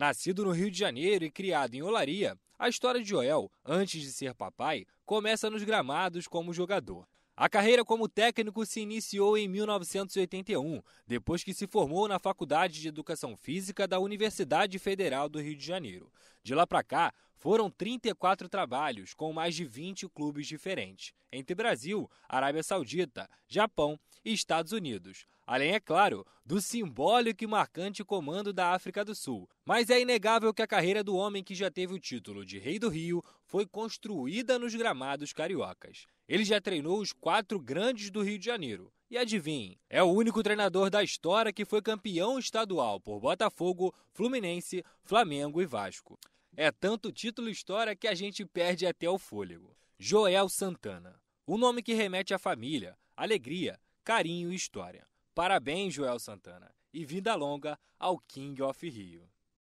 Nascido no Rio de Janeiro e criado em Olaria, a história de Joel, antes de ser papai, começa nos gramados como jogador. A carreira como técnico se iniciou em 1981, depois que se formou na Faculdade de Educação Física da Universidade Federal do Rio de Janeiro. De lá para cá, foram 34 trabalhos com mais de 20 clubes diferentes, entre Brasil, Arábia Saudita, Japão e Estados Unidos. Além, é claro, do simbólico e marcante comando da África do Sul. Mas é inegável que a carreira do homem que já teve o título de Rei do Rio foi construída nos gramados cariocas. Ele já treinou os quatro grandes do Rio de Janeiro. E adivinhe, é o único treinador da história que foi campeão estadual por Botafogo, Fluminense, Flamengo e Vasco. É tanto título e história que a gente perde até o fôlego. Joel Santana. O nome que remete à família, alegria, carinho e história. Parabéns, Joel Santana. E vida longa ao King of Rio.